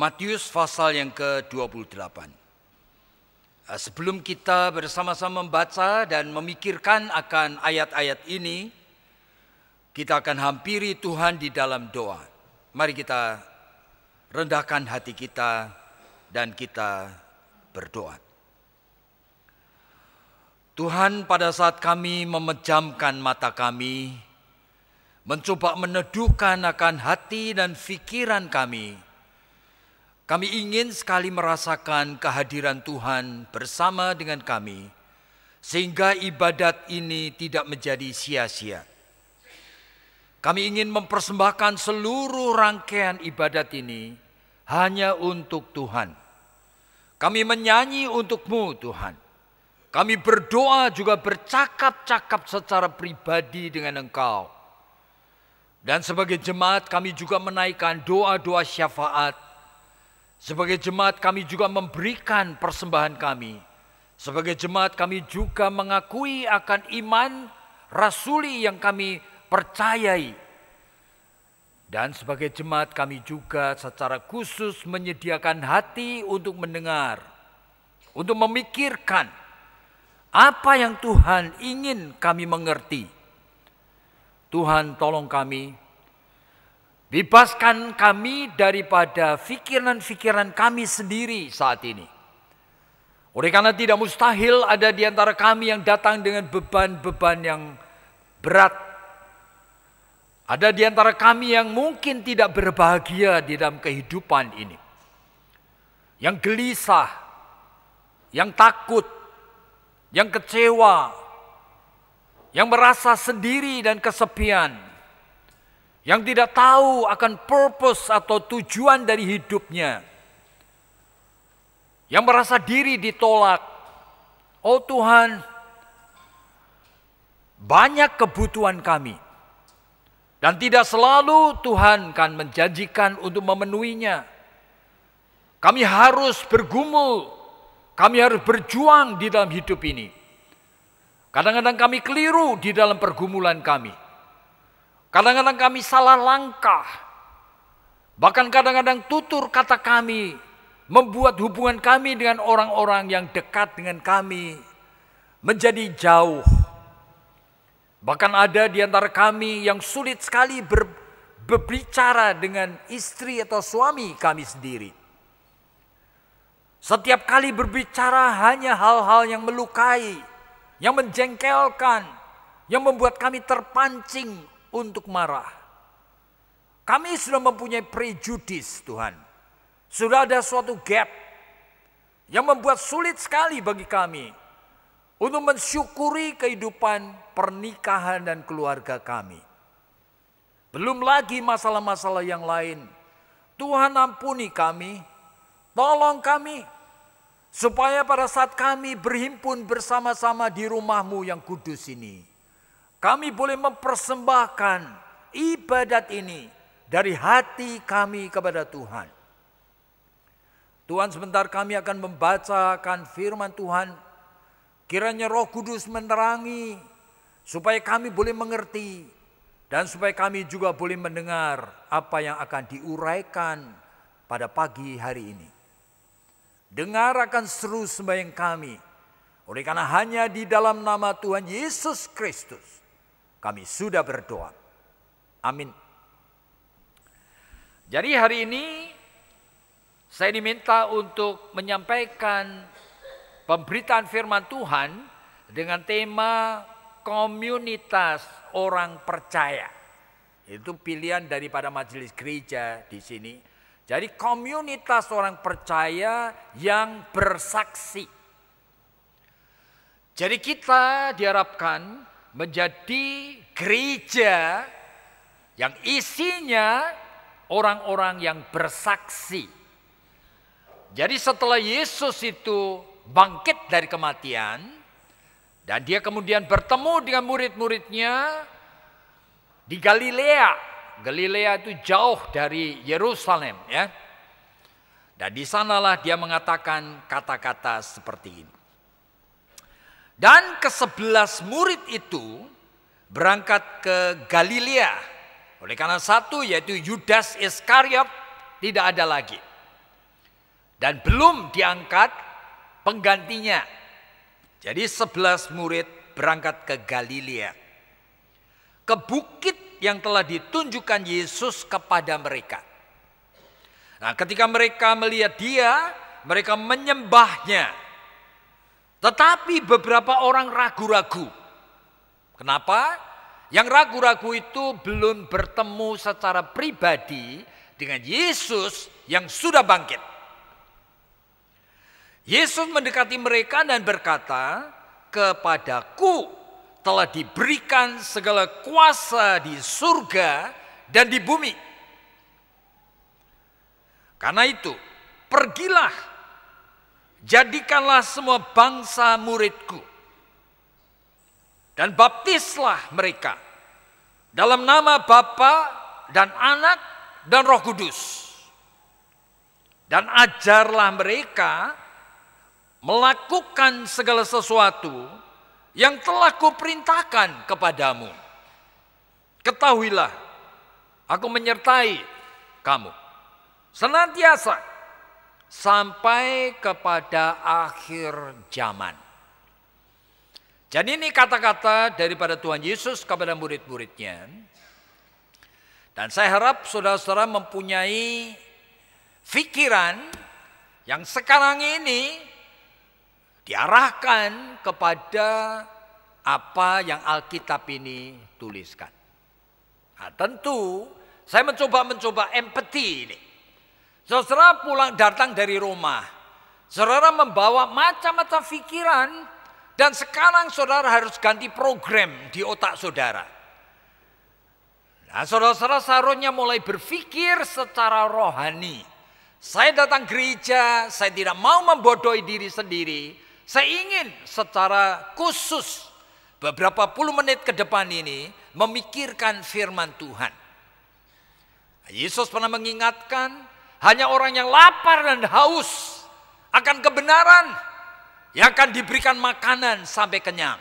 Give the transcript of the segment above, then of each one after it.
Matius pasal yang ke-28. Ah, sebelum kita bersama-sama membaca dan memikirkan akan ayat-ayat ini, kita akan hampiri Tuhan di dalam doa. Mari kita rendahkan hati kita dan kita berdoa. Tuhan pada saat kami memejamkan mata kami, mencoba meneduhkan akan hati dan pikiran kami, kami ingin sekali merasakan kehadiran Tuhan bersama dengan kami, sehingga ibadat ini tidak menjadi sia-sia. Kami ingin mempersembahkan seluruh rangkaian ibadat ini hanya untuk Tuhan. Kami menyanyi untukmu, Tuhan. Kami berdoa juga bercakap-cakap secara pribadi dengan Engkau. Dan sebagai jemaat kami juga menaikkan doa-doa syafaat sebagai jemaat kami juga memberikan persembahan kami. Sebagai jemaat kami juga mengakui akan iman rasuli yang kami percayai. Dan sebagai jemaat kami juga secara khusus menyediakan hati untuk mendengar, untuk memikirkan apa yang Tuhan ingin kami mengerti. Tuhan tolong kami Bebaskan kami daripada pikiran-pikiran kami sendiri saat ini. Oleh karena tidak mustahil ada di antara kami yang datang dengan beban-beban yang berat. Ada di antara kami yang mungkin tidak berbahagia di dalam kehidupan ini. Yang gelisah, yang takut, yang kecewa, yang merasa sendiri dan kesepian, yang tidak tahu akan purpose atau tujuan dari hidupnya, yang merasa diri ditolak. Oh Tuhan, banyak kebutuhan kami, dan tidak selalu Tuhan kan menjanjikan untuk memenuhinya. Kami harus bergumul, kami harus berjuang di dalam hidup ini. Kadang-kadang kami keliru di dalam pergumulan kami. Kadang-kadang kami salah langkah. Bahkan kadang-kadang tutur kata kami membuat hubungan kami dengan orang-orang yang dekat dengan kami menjadi jauh. Bahkan ada di antara kami yang sulit sekali ber, berbicara dengan istri atau suami kami sendiri. Setiap kali berbicara hanya hal-hal yang melukai, yang menjengkelkan, yang membuat kami terpancing untuk marah. Kami sudah mempunyai prejudis Tuhan. Sudah ada suatu gap yang membuat sulit sekali bagi kami untuk mensyukuri kehidupan pernikahan dan keluarga kami. Belum lagi masalah-masalah yang lain. Tuhan ampuni kami, tolong kami, supaya pada saat kami berhimpun bersama-sama di rumahmu yang kudus ini, kami boleh mempersembahkan ibadat ini dari hati kami kepada Tuhan. Tuhan sebentar kami akan membacakan firman Tuhan. Kiranya roh kudus menerangi supaya kami boleh mengerti dan supaya kami juga boleh mendengar apa yang akan diuraikan pada pagi hari ini. Dengar akan seru sembahyang kami. Oleh karena hanya di dalam nama Tuhan Yesus Kristus kami sudah berdoa. Amin. Jadi hari ini saya diminta untuk menyampaikan pemberitaan firman Tuhan dengan tema komunitas orang percaya. Itu pilihan daripada majelis gereja di sini. Jadi komunitas orang percaya yang bersaksi. Jadi kita diharapkan menjadi gereja yang isinya orang-orang yang bersaksi. Jadi setelah Yesus itu bangkit dari kematian dan dia kemudian bertemu dengan murid-muridnya di Galilea. Galilea itu jauh dari Yerusalem ya. Dan di sanalah dia mengatakan kata-kata seperti ini. Dan ke sebelas murid itu berangkat ke Galilea. Oleh karena satu yaitu Yudas Iskariot tidak ada lagi. Dan belum diangkat penggantinya. Jadi sebelas murid berangkat ke Galilea. Ke bukit yang telah ditunjukkan Yesus kepada mereka. Nah ketika mereka melihat dia, mereka menyembahnya. Tetapi beberapa orang ragu-ragu Kenapa? Yang ragu-ragu itu belum bertemu secara pribadi dengan Yesus yang sudah bangkit. Yesus mendekati mereka dan berkata, "Kepadaku telah diberikan segala kuasa di surga dan di bumi." Karena itu, pergilah, jadikanlah semua bangsa muridku dan baptislah mereka dalam nama Bapa dan Anak dan Roh Kudus. Dan ajarlah mereka melakukan segala sesuatu yang telah kuperintahkan kepadamu. Ketahuilah, aku menyertai kamu. Senantiasa sampai kepada akhir zaman. Jadi ini kata-kata daripada Tuhan Yesus kepada murid-muridnya. Dan saya harap saudara-saudara mempunyai pikiran yang sekarang ini diarahkan kepada apa yang Alkitab ini tuliskan. Nah, tentu saya mencoba-mencoba empati ini. Saudara pulang datang dari rumah, saudara membawa macam-macam pikiran dan sekarang saudara harus ganti program di otak saudara. Nah, saudara-saudara seharusnya mulai berpikir secara rohani. Saya datang gereja, saya tidak mau membodohi diri sendiri. Saya ingin secara khusus beberapa puluh menit ke depan ini memikirkan firman Tuhan. Yesus pernah mengingatkan, hanya orang yang lapar dan haus akan kebenaran yang akan diberikan makanan sampai kenyang.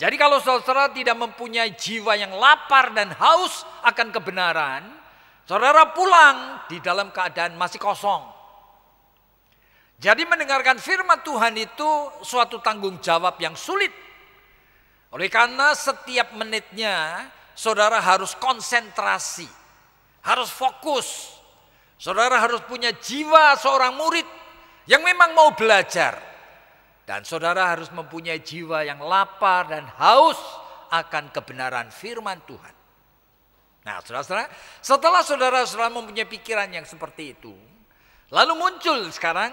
Jadi kalau saudara tidak mempunyai jiwa yang lapar dan haus akan kebenaran, saudara pulang di dalam keadaan masih kosong. Jadi mendengarkan firman Tuhan itu suatu tanggung jawab yang sulit. Oleh karena setiap menitnya saudara harus konsentrasi, harus fokus. Saudara harus punya jiwa seorang murid yang memang mau belajar dan saudara harus mempunyai jiwa yang lapar dan haus akan kebenaran firman Tuhan. Nah saudara-saudara, setelah saudara-saudara mempunyai pikiran yang seperti itu, lalu muncul sekarang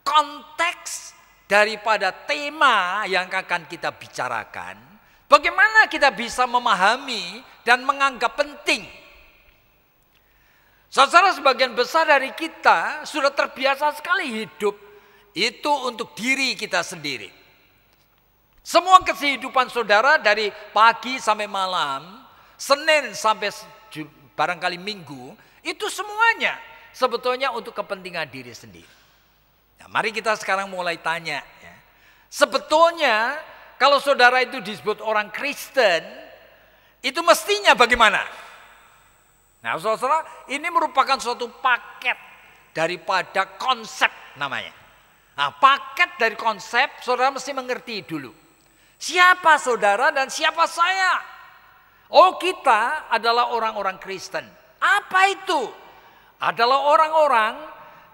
konteks daripada tema yang akan kita bicarakan, bagaimana kita bisa memahami dan menganggap penting Saudara sebagian besar dari kita sudah terbiasa sekali hidup itu untuk diri kita sendiri. Semua kehidupan saudara dari pagi sampai malam, Senin sampai barangkali Minggu, itu semuanya sebetulnya untuk kepentingan diri sendiri. Nah, mari kita sekarang mulai tanya. Ya. Sebetulnya kalau saudara itu disebut orang Kristen, itu mestinya bagaimana? Nah saudara, ini merupakan suatu paket daripada konsep namanya. Nah, paket dari konsep saudara mesti mengerti dulu. Siapa saudara dan siapa saya? Oh kita adalah orang-orang Kristen. Apa itu? Adalah orang-orang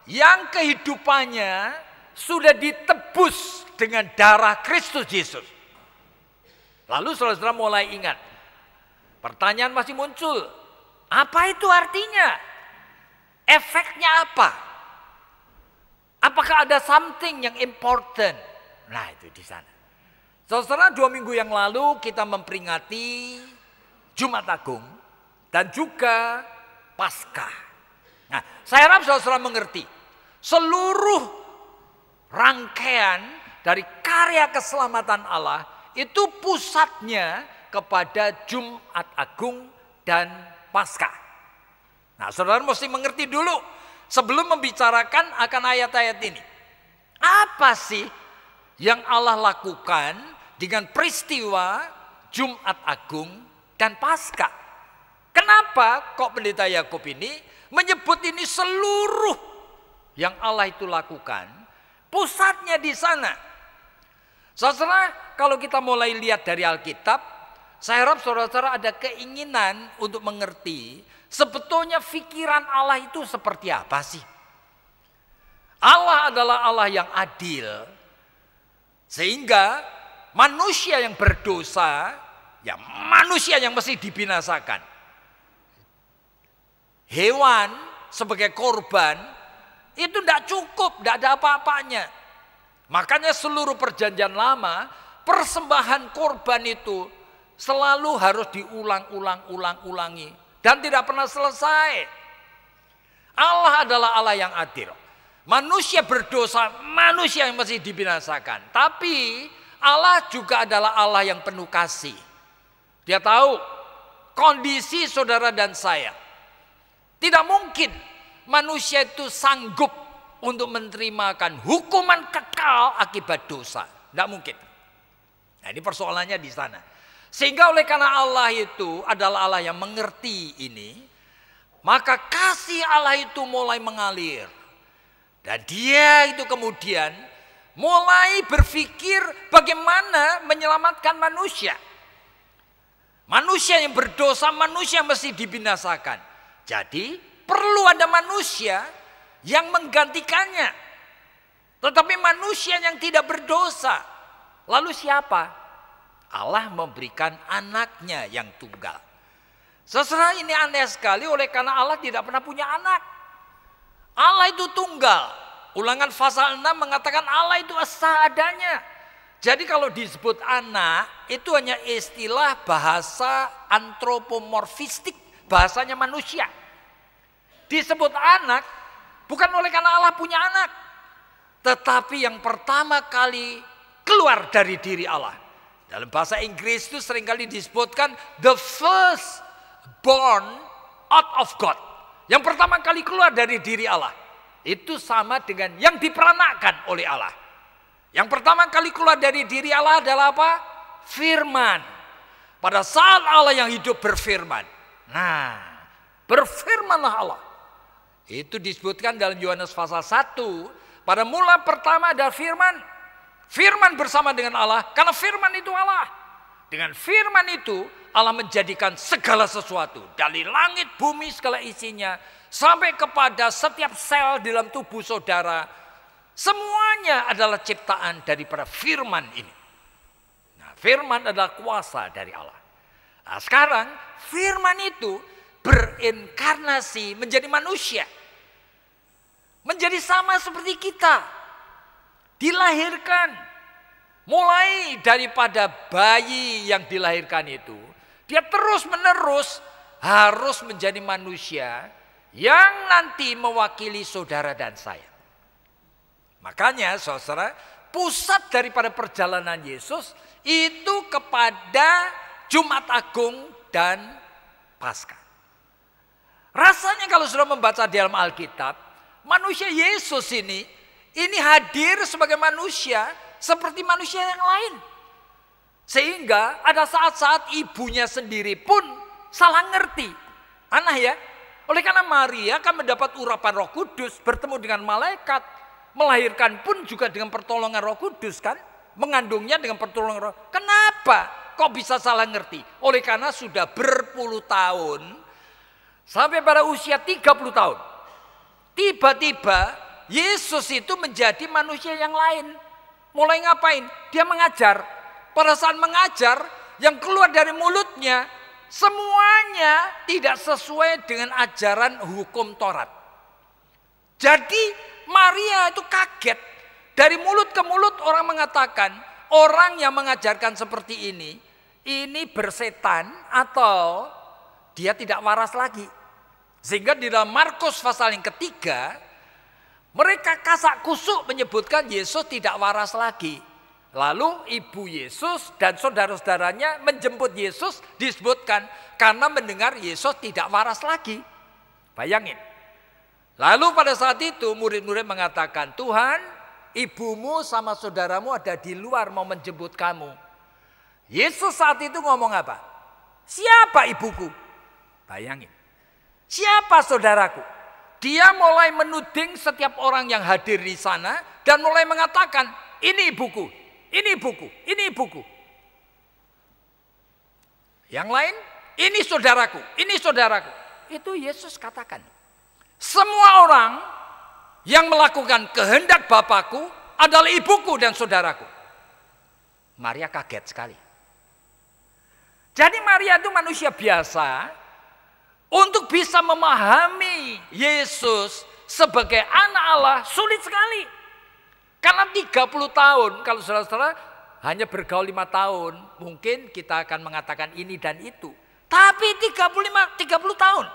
yang kehidupannya sudah ditebus dengan darah Kristus Yesus. Lalu saudara-saudara mulai ingat. Pertanyaan masih muncul. Apa itu artinya? Efeknya apa? Apakah ada something yang important? Nah itu di sana. Saudara dua minggu yang lalu kita memperingati Jumat Agung dan juga Paskah. Nah, saya harap saudara mengerti seluruh rangkaian dari karya keselamatan Allah itu pusatnya kepada Jumat Agung dan Paskah. Nah, saudara mesti mengerti dulu sebelum membicarakan akan ayat-ayat ini. Apa sih yang Allah lakukan dengan peristiwa Jumat Agung dan Paskah? Kenapa kok pendeta Yakub ini menyebut ini seluruh yang Allah itu lakukan pusatnya di sana. Setelah kalau kita mulai lihat dari Alkitab, saya harap saudara-saudara ada keinginan untuk mengerti Sebetulnya pikiran Allah itu seperti apa sih? Allah adalah Allah yang adil. Sehingga manusia yang berdosa, ya manusia yang mesti dibinasakan. Hewan sebagai korban itu tidak cukup, tidak ada apa-apanya. Makanya seluruh perjanjian lama, persembahan korban itu selalu harus diulang-ulang-ulang-ulangi dan tidak pernah selesai. Allah adalah Allah yang adil. Manusia berdosa, manusia yang masih dibinasakan. Tapi Allah juga adalah Allah yang penuh kasih. Dia tahu kondisi saudara dan saya. Tidak mungkin manusia itu sanggup untuk menerimakan hukuman kekal akibat dosa. Tidak mungkin. Nah, ini persoalannya di sana. Sehingga oleh karena Allah itu adalah Allah yang mengerti ini, maka kasih Allah itu mulai mengalir. Dan dia itu kemudian mulai berpikir bagaimana menyelamatkan manusia. Manusia yang berdosa, manusia mesti dibinasakan. Jadi perlu ada manusia yang menggantikannya. Tetapi manusia yang tidak berdosa, lalu siapa? Allah memberikan anaknya yang tunggal. Seserah ini aneh sekali oleh karena Allah tidak pernah punya anak. Allah itu tunggal. Ulangan pasal 6 mengatakan Allah itu esa adanya. Jadi kalau disebut anak itu hanya istilah bahasa antropomorfistik, bahasanya manusia. Disebut anak bukan oleh karena Allah punya anak, tetapi yang pertama kali keluar dari diri Allah dalam bahasa Inggris itu seringkali disebutkan the first born out of God. Yang pertama kali keluar dari diri Allah. Itu sama dengan yang diperanakan oleh Allah. Yang pertama kali keluar dari diri Allah adalah apa? Firman. Pada saat Allah yang hidup berfirman. Nah, berfirmanlah Allah. Itu disebutkan dalam Yohanes pasal 1. Pada mula pertama ada firman, Firman bersama dengan Allah, karena firman itu Allah. Dengan firman itu Allah menjadikan segala sesuatu dari langit, bumi, segala isinya sampai kepada setiap sel dalam tubuh saudara. Semuanya adalah ciptaan daripada firman ini. Nah, firman adalah kuasa dari Allah. Nah, sekarang firman itu berinkarnasi menjadi manusia. Menjadi sama seperti kita dilahirkan. Mulai daripada bayi yang dilahirkan itu, dia terus-menerus harus menjadi manusia yang nanti mewakili saudara dan saya. Makanya saudara, pusat daripada perjalanan Yesus itu kepada Jumat Agung dan Paskah. Rasanya kalau sudah membaca di dalam Alkitab, manusia Yesus ini ini hadir sebagai manusia seperti manusia yang lain. Sehingga ada saat-saat ibunya sendiri pun salah ngerti. Aneh ya. Oleh karena Maria kan mendapat urapan roh kudus, bertemu dengan malaikat. Melahirkan pun juga dengan pertolongan roh kudus kan. Mengandungnya dengan pertolongan roh. Kenapa kok bisa salah ngerti? Oleh karena sudah berpuluh tahun. Sampai pada usia 30 tahun. Tiba-tiba Yesus itu menjadi manusia yang lain. Mulai ngapain? Dia mengajar. Perasaan mengajar yang keluar dari mulutnya semuanya tidak sesuai dengan ajaran hukum Taurat. Jadi Maria itu kaget. Dari mulut ke mulut orang mengatakan, orang yang mengajarkan seperti ini, ini bersetan atau dia tidak waras lagi. Sehingga di dalam Markus pasal yang ketiga, mereka kasak kusuk menyebutkan Yesus tidak waras lagi. Lalu ibu Yesus dan saudara-saudaranya menjemput Yesus disebutkan karena mendengar Yesus tidak waras lagi. Bayangin. Lalu pada saat itu murid-murid mengatakan, "Tuhan, ibumu sama saudaramu ada di luar mau menjemput kamu." Yesus saat itu ngomong apa? "Siapa ibuku?" Bayangin. "Siapa saudaraku?" Dia mulai menuding setiap orang yang hadir di sana dan mulai mengatakan, ini buku, ini buku, ini buku. Yang lain, ini saudaraku, ini saudaraku. Itu Yesus katakan. Semua orang yang melakukan kehendak Bapakku adalah ibuku dan saudaraku. Maria kaget sekali. Jadi Maria itu manusia biasa untuk bisa memahami Yesus sebagai anak Allah sulit sekali. Karena 30 tahun, kalau saudara-saudara hanya bergaul lima tahun, mungkin kita akan mengatakan ini dan itu. Tapi 35, 30 tahun.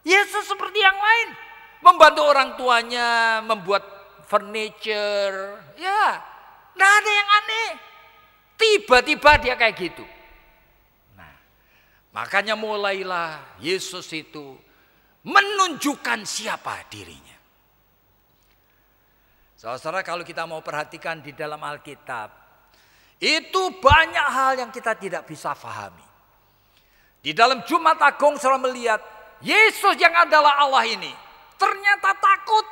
Yesus seperti yang lain. Membantu orang tuanya, membuat furniture. Ya, nggak ada yang aneh. Tiba-tiba dia kayak gitu. Makanya mulailah Yesus itu menunjukkan siapa dirinya. Saudara, kalau kita mau perhatikan di dalam Alkitab, itu banyak hal yang kita tidak bisa pahami. Di dalam Jumat Agung saudara melihat Yesus yang adalah Allah ini ternyata takut.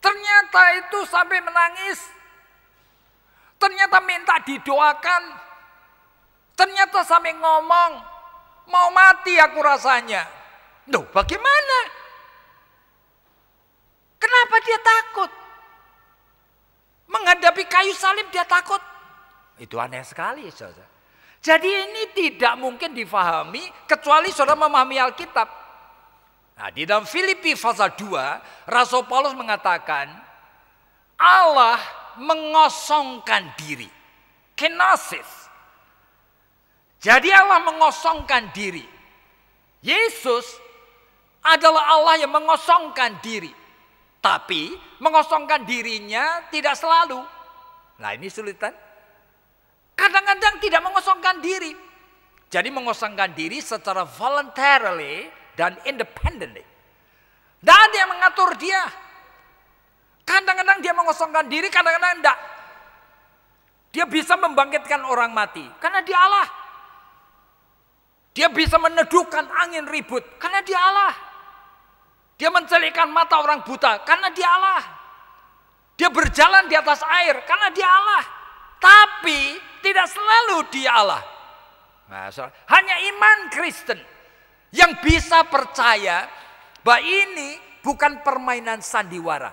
Ternyata itu sampai menangis. Ternyata minta didoakan Ternyata sampai ngomong, mau mati aku rasanya. Duh bagaimana? Kenapa dia takut? Menghadapi kayu salib dia takut. Itu aneh sekali saudara. Jadi ini tidak mungkin difahami kecuali saudara memahami Alkitab. Nah, di dalam Filipi pasal 2, Rasul Paulus mengatakan Allah mengosongkan diri. Kenosis jadi Allah mengosongkan diri. Yesus adalah Allah yang mengosongkan diri. Tapi mengosongkan dirinya tidak selalu. Nah ini sulitan. Kadang-kadang tidak mengosongkan diri. Jadi mengosongkan diri secara voluntarily dan independently. Dan dia mengatur dia. Kadang-kadang dia mengosongkan diri, kadang-kadang tidak. Dia bisa membangkitkan orang mati. Karena dia Allah. Dia bisa meneduhkan angin ribut karena dia Allah. Dia mencelikan mata orang buta karena dia Allah. Dia berjalan di atas air karena dia Allah. Tapi tidak selalu dia Allah. Nah, hanya iman Kristen yang bisa percaya bahwa ini bukan permainan sandiwara.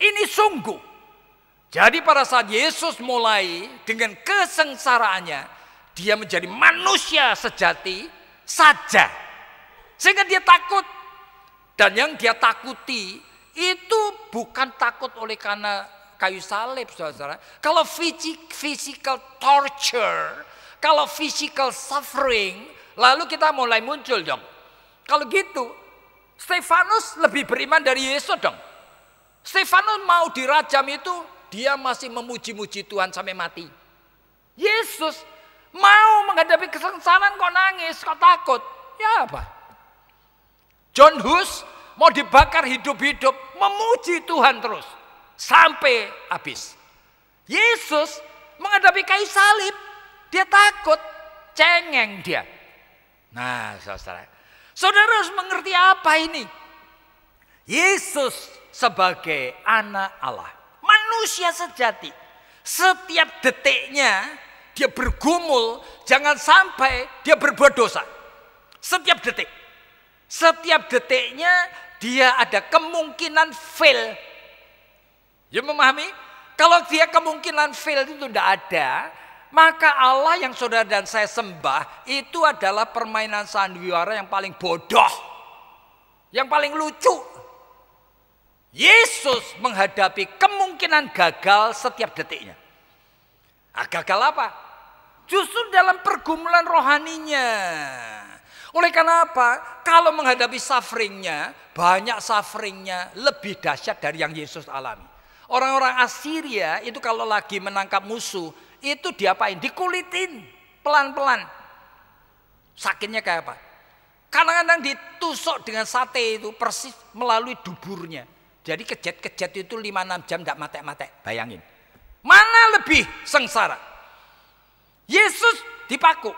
Ini sungguh. Jadi pada saat Yesus mulai dengan kesengsaraannya, dia menjadi manusia sejati saja. Sehingga dia takut. Dan yang dia takuti itu bukan takut oleh karena kayu salib, saudara-saudara. Kalau physical torture, kalau physical suffering, lalu kita mulai muncul dong. Kalau gitu, Stefanus lebih beriman dari Yesus dong. Stefanus mau dirajam itu, dia masih memuji-muji Tuhan sampai mati. Yesus Mau menghadapi kesengsaraan kok nangis, kok takut. Ya apa? John Hus mau dibakar hidup-hidup, memuji Tuhan terus. Sampai habis. Yesus menghadapi kayu salib, dia takut, cengeng dia. Nah saudara, saudara harus mengerti apa ini. Yesus sebagai anak Allah, manusia sejati. Setiap detiknya dia bergumul, jangan sampai dia berbuat dosa. Setiap detik. Setiap detiknya dia ada kemungkinan fail. Ya memahami? Kalau dia kemungkinan fail itu tidak ada, maka Allah yang saudara dan saya sembah itu adalah permainan sandiwara yang paling bodoh. Yang paling lucu. Yesus menghadapi kemungkinan gagal setiap detiknya. Nah, gagal apa? Justru dalam pergumulan rohaninya. Oleh karena apa? Kalau menghadapi sufferingnya, banyak sufferingnya lebih dahsyat dari yang Yesus alami. Orang-orang Assyria itu kalau lagi menangkap musuh, itu diapain? Dikulitin pelan-pelan. Sakitnya kayak apa? Kadang-kadang ditusuk dengan sate itu persis melalui duburnya. Jadi kejet-kejet itu 5-6 jam tidak matek-matek. Bayangin. Mana lebih sengsara? Yesus dipaku.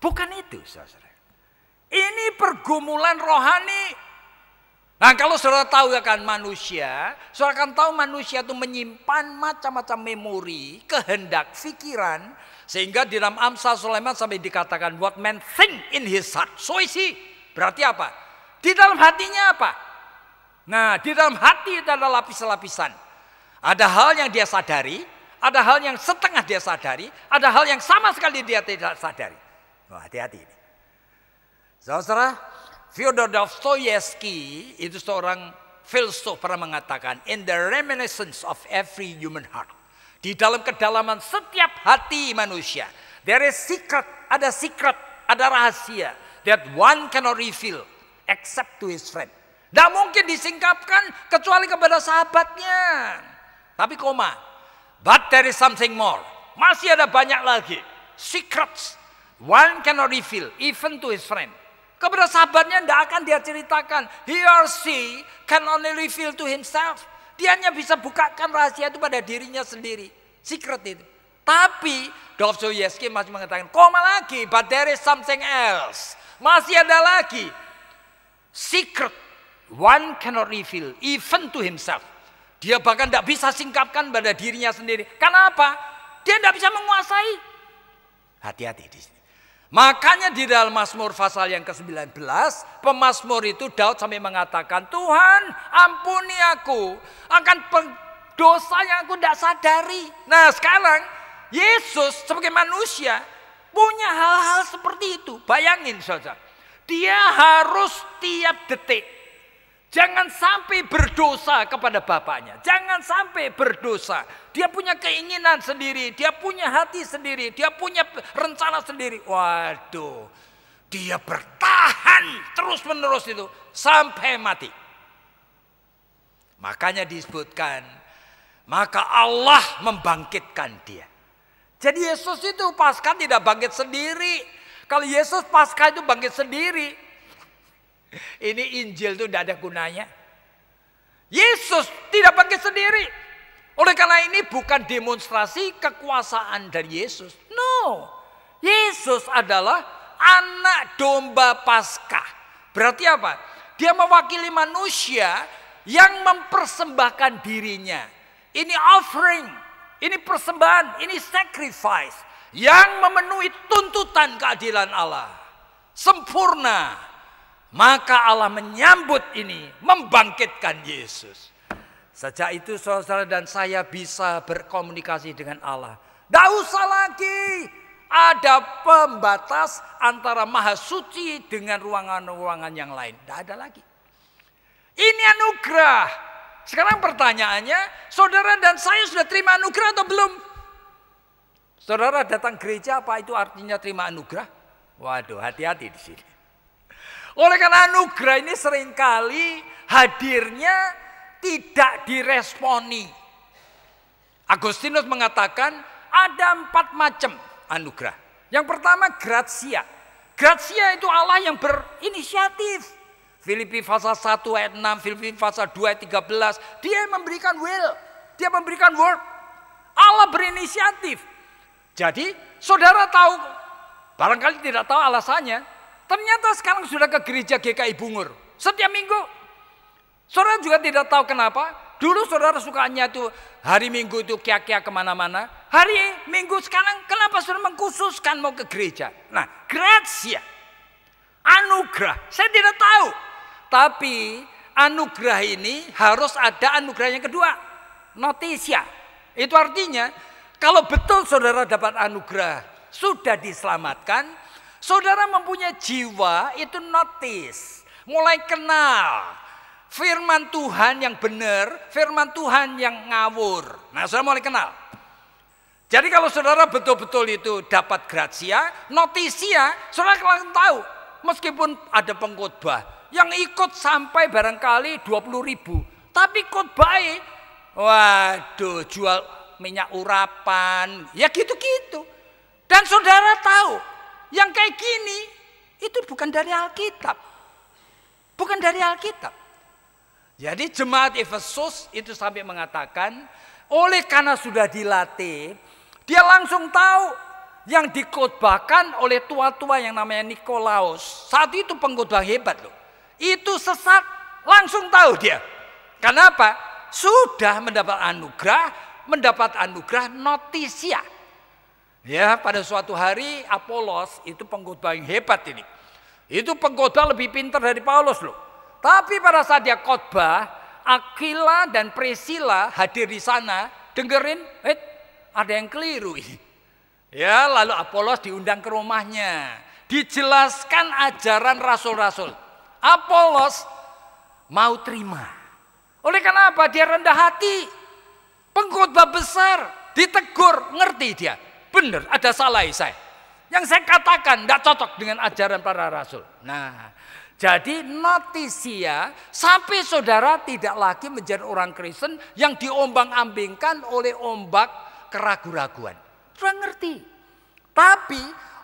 Bukan itu, saudara. Ini pergumulan rohani. Nah kalau saudara tahu akan manusia, saudara akan tahu manusia itu menyimpan macam-macam memori, kehendak, pikiran. Sehingga di dalam Amsal Sulaiman sampai dikatakan, what man think in his heart, so is he. Berarti apa? Di dalam hatinya apa? Nah di dalam hati itu ada lapis lapisan ada hal yang dia sadari, ada hal yang setengah dia sadari, ada hal yang sama sekali dia tidak sadari. Wah, hati-hati ini. Saudara, Fyodor Dostoyevsky itu seorang filsuf pernah mengatakan, in the reminiscence of every human heart, di dalam kedalaman setiap hati manusia, there is secret, ada secret, ada rahasia that one cannot reveal except to his friend. Tidak mungkin disingkapkan kecuali kepada sahabatnya. Tapi koma. But there is something more. Masih ada banyak lagi. Secrets. One cannot reveal even to his friend. Kepada sahabatnya tidak akan dia ceritakan. He or she can only reveal to himself. Dia hanya bisa bukakan rahasia itu pada dirinya sendiri. Secret itu. Tapi Dostoyevsky masih mengatakan, koma lagi, but there is something else. Masih ada lagi. Secret. One cannot reveal even to himself. Dia bahkan tidak bisa singkapkan pada dirinya sendiri. Karena apa? Dia tidak bisa menguasai. Hati-hati di sini. Makanya di dalam Mazmur pasal yang ke-19, pemazmur itu Daud sampai mengatakan, Tuhan ampuni aku akan dosa yang aku tidak sadari. Nah sekarang Yesus sebagai manusia punya hal-hal seperti itu. Bayangin saja, dia harus tiap detik Jangan sampai berdosa kepada bapaknya. Jangan sampai berdosa. Dia punya keinginan sendiri, dia punya hati sendiri, dia punya rencana sendiri. Waduh, dia bertahan terus-menerus itu sampai mati. Makanya disebutkan, maka Allah membangkitkan dia. Jadi Yesus itu pasca tidak bangkit sendiri. Kalau Yesus pasca itu bangkit sendiri, ini Injil itu tidak ada gunanya. Yesus tidak pakai sendiri. Oleh karena ini bukan demonstrasi kekuasaan dari Yesus. No. Yesus adalah anak domba Paskah. Berarti apa? Dia mewakili manusia yang mempersembahkan dirinya. Ini offering, ini persembahan, ini sacrifice yang memenuhi tuntutan keadilan Allah. Sempurna. Maka Allah menyambut ini, membangkitkan Yesus. Sejak itu saudara dan saya bisa berkomunikasi dengan Allah. Tidak usah lagi ada pembatas antara maha suci dengan ruangan-ruangan yang lain. Tidak ada lagi. Ini anugerah. Sekarang pertanyaannya, saudara dan saya sudah terima anugerah atau belum? Saudara datang gereja apa itu artinya terima anugerah? Waduh, hati-hati di sini. Oleh karena anugerah ini seringkali hadirnya tidak diresponi. Agustinus mengatakan ada empat macam anugerah. Yang pertama gratia. Gratia itu Allah yang berinisiatif. Filipi pasal 1 ayat 6, Filipi pasal 2 ayat 13. Dia yang memberikan will, dia memberikan work. Allah berinisiatif. Jadi saudara tahu, barangkali tidak tahu alasannya. Ternyata sekarang sudah ke gereja GKI Bungur. Setiap minggu. Saudara juga tidak tahu kenapa. Dulu saudara sukanya itu hari minggu itu kia-kia kemana-mana. Hari minggu sekarang kenapa saudara mengkhususkan mau ke gereja? Nah, gracia, Anugerah. Saya tidak tahu. Tapi anugerah ini harus ada anugerah yang kedua. Notisia. Itu artinya kalau betul saudara dapat anugerah sudah diselamatkan, Saudara mempunyai jiwa itu notice, mulai kenal firman Tuhan yang benar, firman Tuhan yang ngawur. Nah, saudara mulai kenal. Jadi kalau saudara betul-betul itu dapat gratia, notisia, ya, saudara kalian tahu. Meskipun ada pengkhotbah yang ikut sampai barangkali 20 ribu. Tapi baik, waduh jual minyak urapan, ya gitu-gitu. Dan saudara tahu yang kayak gini itu bukan dari Alkitab. Bukan dari Alkitab. Jadi jemaat Efesus itu sampai mengatakan oleh karena sudah dilatih, dia langsung tahu yang dikotbahkan oleh tua-tua yang namanya Nikolaus. Saat itu pengkhotbah hebat loh. Itu sesat, langsung tahu dia. Kenapa? Sudah mendapat anugerah, mendapat anugerah notisia Ya, pada suatu hari Apolos itu pengkhotbah yang hebat ini. Itu pengkhotbah lebih pintar dari Paulus loh. Tapi pada saat dia khotbah, Akila dan Priscilla hadir di sana, dengerin, eh ada yang keliru ini. Ya, lalu Apolos diundang ke rumahnya. Dijelaskan ajaran rasul-rasul. Apolos mau terima. Oleh karena apa? Dia rendah hati. Pengkhotbah besar, ditegur, ngerti dia. Benar, ada salah saya. Yang saya katakan tidak cocok dengan ajaran para rasul. Nah, jadi notisia sampai saudara tidak lagi menjadi orang Kristen yang diombang-ambingkan oleh ombak keraguan-raguan. Sudah ngerti. Tapi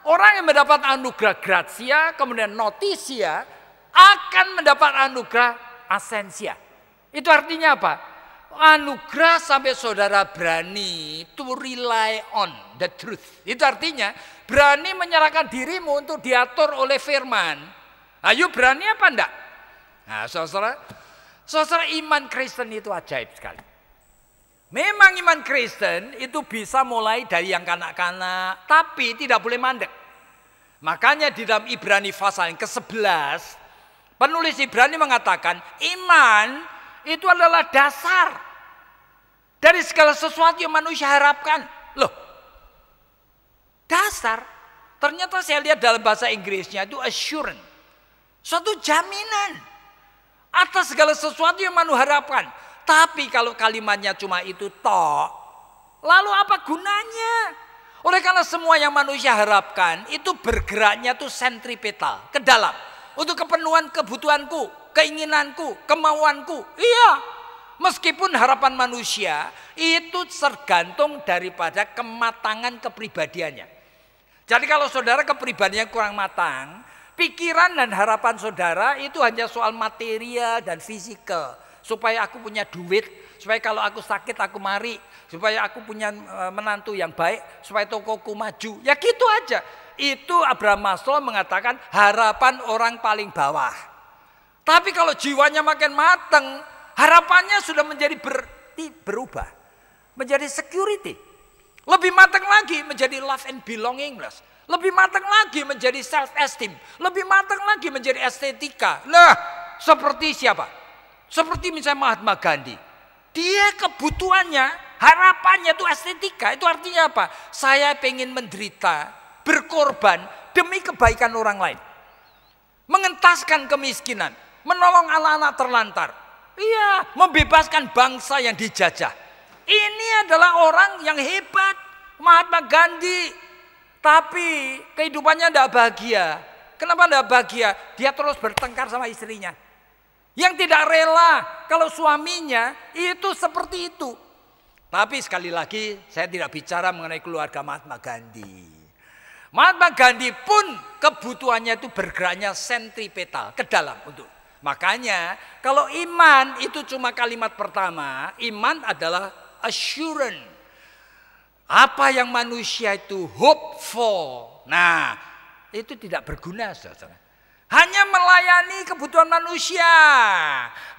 orang yang mendapat anugerah gratia kemudian notisia akan mendapat anugerah asensia. Itu artinya apa? anugerah sampai saudara berani to rely on the truth. Itu artinya berani menyerahkan dirimu untuk diatur oleh firman. Ayo berani apa enggak? Nah, saudara, saudara iman Kristen itu ajaib sekali. Memang iman Kristen itu bisa mulai dari yang kanak-kanak, tapi tidak boleh mandek. Makanya di dalam Ibrani pasal yang ke-11, penulis Ibrani mengatakan iman itu adalah dasar dari segala sesuatu yang manusia harapkan. Loh, dasar ternyata saya lihat dalam bahasa Inggrisnya itu assurance. Suatu jaminan atas segala sesuatu yang manusia harapkan. Tapi kalau kalimatnya cuma itu tok, lalu apa gunanya? Oleh karena semua yang manusia harapkan itu bergeraknya tuh sentripetal ke dalam untuk kepenuhan kebutuhanku, keinginanku, kemauanku. Iya, meskipun harapan manusia itu tergantung daripada kematangan kepribadiannya. Jadi kalau saudara kepribadiannya kurang matang, pikiran dan harapan saudara itu hanya soal material dan fisikal. Supaya aku punya duit, supaya kalau aku sakit aku mari, supaya aku punya e, menantu yang baik, supaya tokoku maju. Ya gitu aja. Itu Abraham Maslow mengatakan harapan orang paling bawah. Tapi kalau jiwanya makin matang, harapannya sudah menjadi ber, berubah. Menjadi security. Lebih matang lagi menjadi love and belongingness. Lebih matang lagi menjadi self esteem. Lebih matang lagi menjadi estetika. Nah, seperti siapa? Seperti misalnya Mahatma Gandhi. Dia kebutuhannya, harapannya itu estetika. Itu artinya apa? Saya pengen menderita, berkorban demi kebaikan orang lain. Mengentaskan kemiskinan menolong anak-anak terlantar. Iya, membebaskan bangsa yang dijajah. Ini adalah orang yang hebat, Mahatma Gandhi. Tapi kehidupannya tidak bahagia. Kenapa tidak bahagia? Dia terus bertengkar sama istrinya. Yang tidak rela kalau suaminya itu seperti itu. Tapi sekali lagi saya tidak bicara mengenai keluarga Mahatma Gandhi. Mahatma Gandhi pun kebutuhannya itu bergeraknya sentripetal ke dalam untuk Makanya kalau iman itu cuma kalimat pertama, iman adalah assurance. Apa yang manusia itu hope for. Nah, itu tidak berguna saudara. Hanya melayani kebutuhan manusia.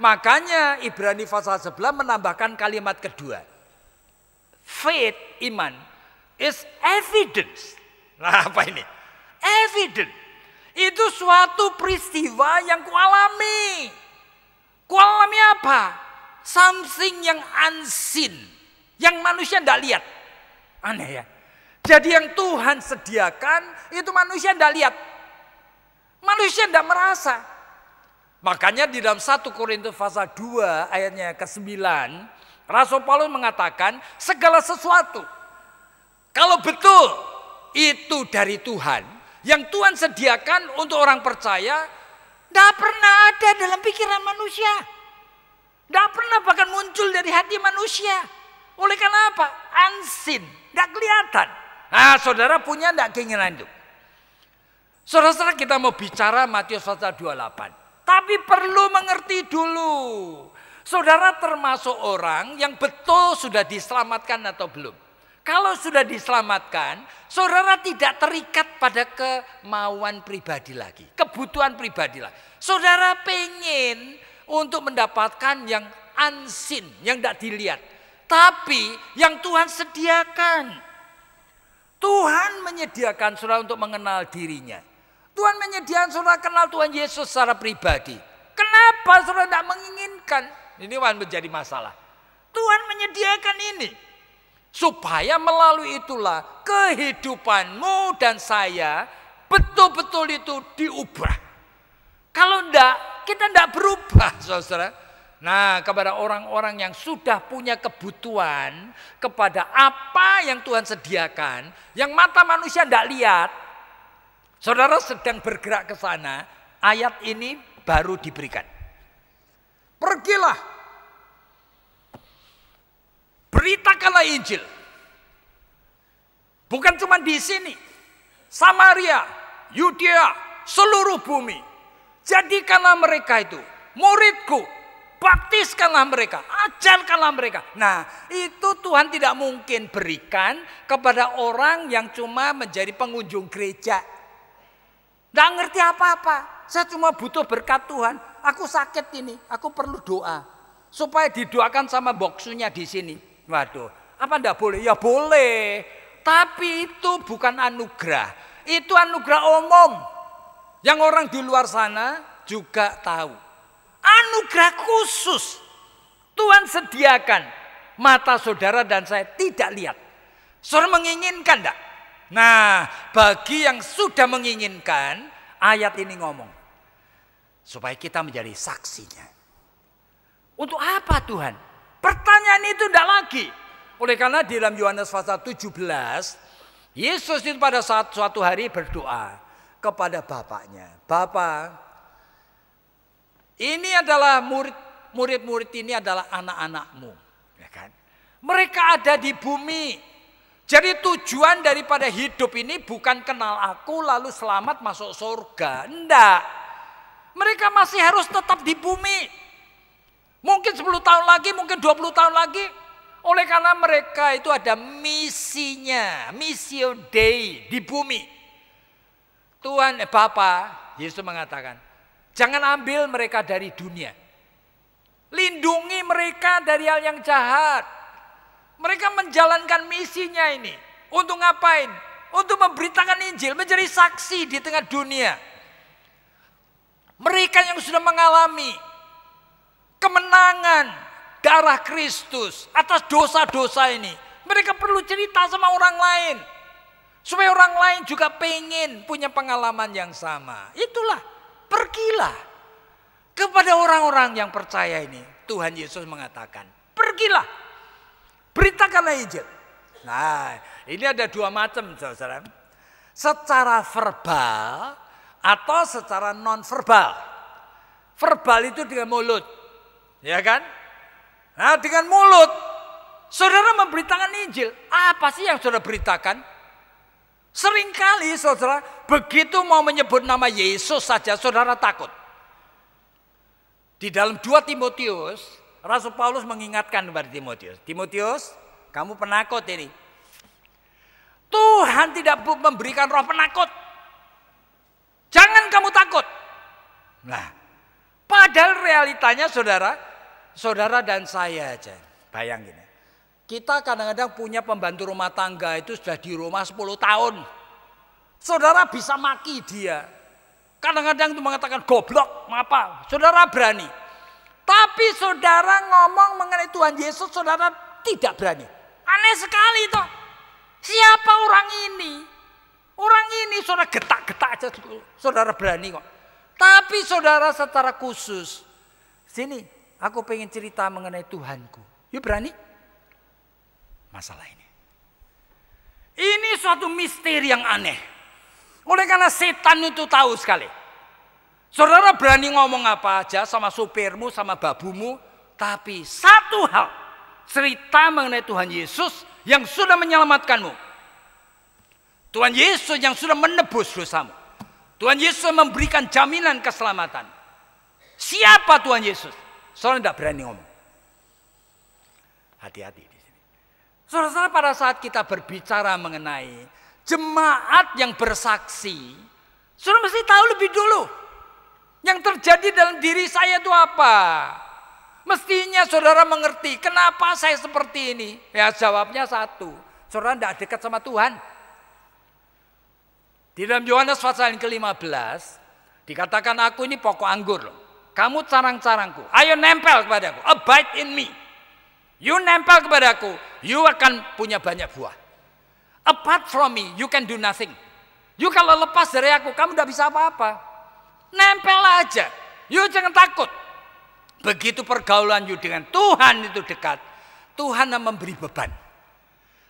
Makanya Ibrani pasal 11 menambahkan kalimat kedua. Faith, iman, is evidence. Nah, apa ini? Evidence itu suatu peristiwa yang kualami. Kualami apa? Something yang unseen. Yang manusia tidak lihat. Aneh ya. Jadi yang Tuhan sediakan itu manusia tidak lihat. Manusia tidak merasa. Makanya di dalam satu Korintus pasal 2 ayatnya ke-9, Rasul Paulus mengatakan segala sesuatu kalau betul itu dari Tuhan, yang Tuhan sediakan untuk orang percaya tidak pernah ada dalam pikiran manusia. Tidak pernah bahkan muncul dari hati manusia. Oleh karena apa? Ansin, tidak kelihatan. Nah, saudara punya tidak keinginan itu. Saudara-saudara kita mau bicara Matius pasal 28. Tapi perlu mengerti dulu. Saudara termasuk orang yang betul sudah diselamatkan atau belum. Kalau sudah diselamatkan, Saudara tidak terikat pada kemauan pribadi lagi, kebutuhan pribadi lagi. Saudara pengen untuk mendapatkan yang unseen, yang tidak dilihat. Tapi yang Tuhan sediakan. Tuhan menyediakan saudara untuk mengenal dirinya. Tuhan menyediakan saudara kenal Tuhan Yesus secara pribadi. Kenapa saudara tidak menginginkan? Ini Tuhan menjadi masalah. Tuhan menyediakan ini. Supaya melalui itulah kehidupanmu dan saya betul-betul itu diubah. Kalau enggak, kita enggak berubah, saudara. Nah, kepada orang-orang yang sudah punya kebutuhan kepada apa yang Tuhan sediakan, yang mata manusia tidak lihat, saudara sedang bergerak ke sana, ayat ini baru diberikan. Pergilah Beritakanlah Injil. Bukan cuma di sini. Samaria, Yudea, seluruh bumi. Jadikanlah mereka itu muridku. Baptiskanlah mereka, ajarkanlah mereka. Nah, itu Tuhan tidak mungkin berikan kepada orang yang cuma menjadi pengunjung gereja. Tidak ngerti apa-apa. Saya cuma butuh berkat Tuhan. Aku sakit ini, aku perlu doa. Supaya didoakan sama boksunya di sini. Waduh, apa ndak boleh? Ya boleh. Tapi itu bukan anugerah. Itu anugerah umum. Yang orang di luar sana juga tahu. Anugerah khusus. Tuhan sediakan. Mata saudara dan saya tidak lihat. Saudara menginginkan enggak? Nah, bagi yang sudah menginginkan, ayat ini ngomong. Supaya kita menjadi saksinya. Untuk apa Tuhan? Pertanyaan itu tidak lagi. Oleh karena di dalam Yohanes pasal 17, Yesus itu pada saat suatu hari berdoa kepada Bapaknya. Bapak, ini adalah murid murid-murid ini adalah anak-anakmu. Ya kan? Mereka ada di bumi. Jadi tujuan daripada hidup ini bukan kenal aku lalu selamat masuk surga. Enggak. Mereka masih harus tetap di bumi. Mungkin 10 tahun lagi, mungkin 20 tahun lagi. Oleh karena mereka itu ada misinya, misio day di bumi. Tuhan, eh, Bapa Yesus mengatakan, jangan ambil mereka dari dunia. Lindungi mereka dari hal yang jahat. Mereka menjalankan misinya ini. Untuk ngapain? Untuk memberitakan Injil, menjadi saksi di tengah dunia. Mereka yang sudah mengalami kemenangan darah Kristus atas dosa-dosa ini. Mereka perlu cerita sama orang lain. Supaya orang lain juga pengen punya pengalaman yang sama. Itulah, pergilah kepada orang-orang yang percaya ini. Tuhan Yesus mengatakan, pergilah, beritakanlah Injil. Nah, ini ada dua macam saudara. Secara verbal atau secara non-verbal. Verbal itu dengan mulut, Ya kan? Nah dengan mulut, saudara memberitakan Injil. Apa sih yang saudara beritakan? Seringkali saudara, begitu mau menyebut nama Yesus saja saudara takut. Di dalam 2 Timotius, Rasul Paulus mengingatkan kepada Timotius. Timotius, kamu penakut ini. Tuhan tidak memberikan roh penakut. Jangan kamu takut. Nah, padahal realitanya saudara, saudara dan saya aja. Bayangin ya. Kita kadang-kadang punya pembantu rumah tangga itu sudah di rumah 10 tahun. Saudara bisa maki dia. Kadang-kadang itu mengatakan goblok, apa? Saudara berani. Tapi saudara ngomong mengenai Tuhan Yesus, saudara tidak berani. Aneh sekali toh. Siapa orang ini? Orang ini saudara getak-getak aja saudara berani kok. Tapi saudara secara khusus sini Aku pengen cerita mengenai Tuhanku. Yuk berani? Masalah ini. Ini suatu misteri yang aneh. Oleh karena setan itu tahu sekali. Saudara berani ngomong apa aja sama supirmu, sama babumu. Tapi satu hal. Cerita mengenai Tuhan Yesus yang sudah menyelamatkanmu. Tuhan Yesus yang sudah menebus dosamu. Tuhan Yesus memberikan jaminan keselamatan. Siapa Tuhan Yesus? Saudara tidak berani ngomong. Hati-hati di sini. Saudara-saudara pada saat kita berbicara mengenai jemaat yang bersaksi, saudara mesti tahu lebih dulu. Yang terjadi dalam diri saya itu apa? Mestinya saudara mengerti kenapa saya seperti ini. Ya jawabnya satu, saudara tidak dekat sama Tuhan. Di dalam Yohanes pasal yang ke-15, dikatakan aku ini pokok anggur loh. Kamu carang-carangku. Ayo nempel kepadaku. Abide in me. You nempel kepadaku. You akan punya banyak buah. Apart from me, you can do nothing. You kalau lepas dari aku, kamu tidak bisa apa-apa. Nempel aja. You jangan takut. Begitu pergaulan you dengan Tuhan itu dekat, Tuhan yang memberi beban.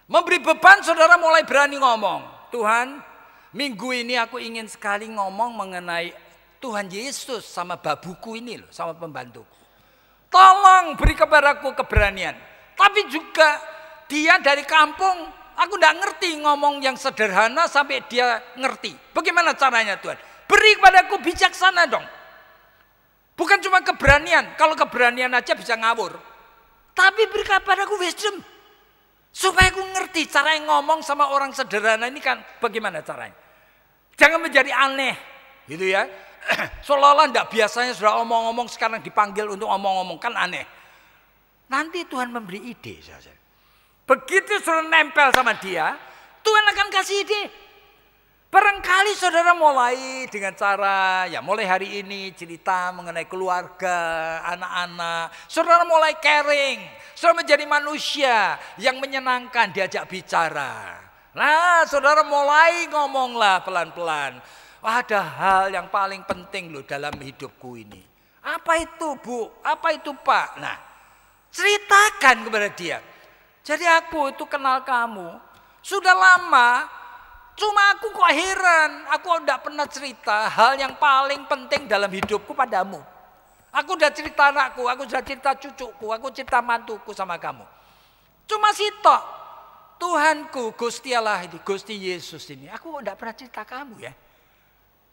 Memberi beban saudara mulai berani ngomong. Tuhan, minggu ini aku ingin sekali ngomong mengenai Tuhan Yesus sama babuku ini loh, sama pembantuku. Tolong beri kepadaku keberanian. Tapi juga dia dari kampung, aku tidak ngerti ngomong yang sederhana sampai dia ngerti. Bagaimana caranya Tuhan? Beri kepadaku bijaksana dong. Bukan cuma keberanian, kalau keberanian aja bisa ngawur. Tapi beri kepadaku wisdom. Supaya aku ngerti cara yang ngomong sama orang sederhana ini kan bagaimana caranya. Jangan menjadi aneh gitu ya. Seolah-olah tidak biasanya sudah omong-omong sekarang dipanggil untuk omong-omong kan aneh. Nanti Tuhan memberi ide saja. Begitu sudah nempel sama dia, Tuhan akan kasih ide. Barangkali saudara mulai dengan cara ya mulai hari ini cerita mengenai keluarga, anak-anak. Saudara mulai caring, saudara menjadi manusia yang menyenangkan diajak bicara. Nah saudara mulai ngomonglah pelan-pelan. Ada hal yang paling penting loh dalam hidupku ini. Apa itu Bu? Apa itu Pak? Nah, ceritakan kepada dia. Jadi aku itu kenal kamu. Sudah lama, cuma aku kok heran. Aku tidak pernah cerita hal yang paling penting dalam hidupku padamu. Aku sudah cerita anakku, aku sudah cerita cucuku, aku cerita mantuku sama kamu. Cuma sitok, Tuhanku, Gusti Allah ini, Gusti Yesus ini. Aku tidak pernah cerita kamu ya.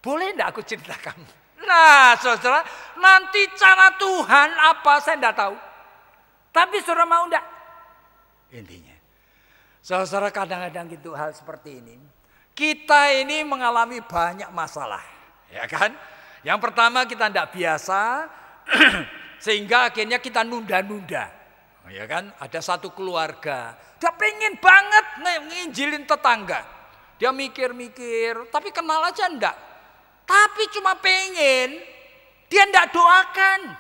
Boleh enggak aku cerita kamu? Nah saudara, nanti cara Tuhan apa saya enggak tahu. Tapi saudara mau enggak? Intinya. Saudara kadang-kadang gitu hal seperti ini. Kita ini mengalami banyak masalah. Ya kan? Yang pertama kita enggak biasa. sehingga akhirnya kita nunda-nunda. Ya kan? Ada satu keluarga. Dia pengen banget nginjilin tetangga. Dia mikir-mikir. Tapi kenal aja enggak? Tapi cuma pengen, dia tidak doakan.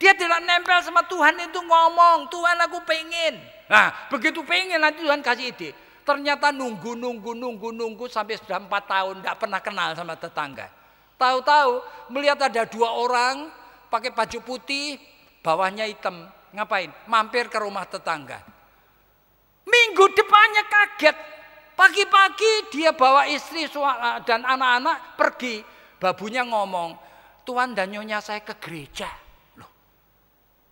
Dia tidak nempel sama Tuhan itu ngomong, Tuhan aku pengen. Nah begitu pengen nanti Tuhan kasih ide. Ternyata nunggu, nunggu, nunggu, nunggu sampai sudah empat tahun tidak pernah kenal sama tetangga. Tahu-tahu melihat ada dua orang pakai baju putih, bawahnya hitam. Ngapain? Mampir ke rumah tetangga. Minggu depannya kaget, Pagi-pagi dia bawa istri eh, dan anak-anak pergi. Babunya ngomong, Tuan dan Nyonya saya ke gereja. Loh.